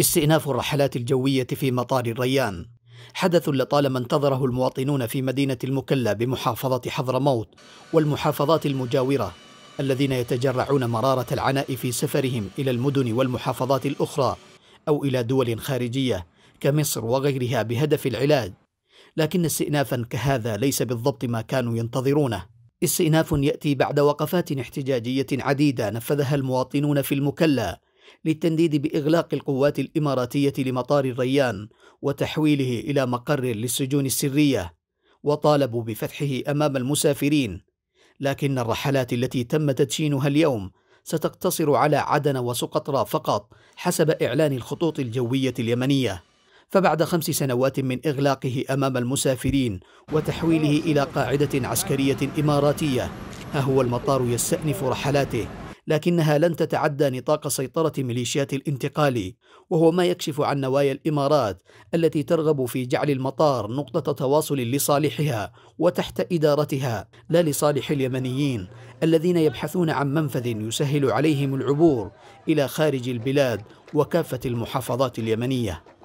استئناف الرحلات الجوية في مطار الريان حدث لطالما انتظره المواطنون في مدينة المكلا بمحافظة حضرموت والمحافظات المجاورة الذين يتجرعون مرارة العناء في سفرهم إلى المدن والمحافظات الأخرى أو إلى دول خارجية كمصر وغيرها بهدف العلاج لكن استئنافا كهذا ليس بالضبط ما كانوا ينتظرونه استئناف يأتي بعد وقفات احتجاجية عديدة نفذها المواطنون في المكلا للتنديد باغلاق القوات الاماراتيه لمطار الريان وتحويله الى مقر للسجون السريه وطالبوا بفتحه امام المسافرين لكن الرحلات التي تم تدشينها اليوم ستقتصر على عدن وسقطرى فقط حسب اعلان الخطوط الجويه اليمنيه فبعد خمس سنوات من اغلاقه امام المسافرين وتحويله الى قاعده عسكريه اماراتيه ها هو المطار يستانف رحلاته لكنها لن تتعدى نطاق سيطرة ميليشيات الانتقال وهو ما يكشف عن نوايا الإمارات التي ترغب في جعل المطار نقطة تواصل لصالحها وتحت إدارتها لا لصالح اليمنيين الذين يبحثون عن منفذ يسهل عليهم العبور إلى خارج البلاد وكافة المحافظات اليمنية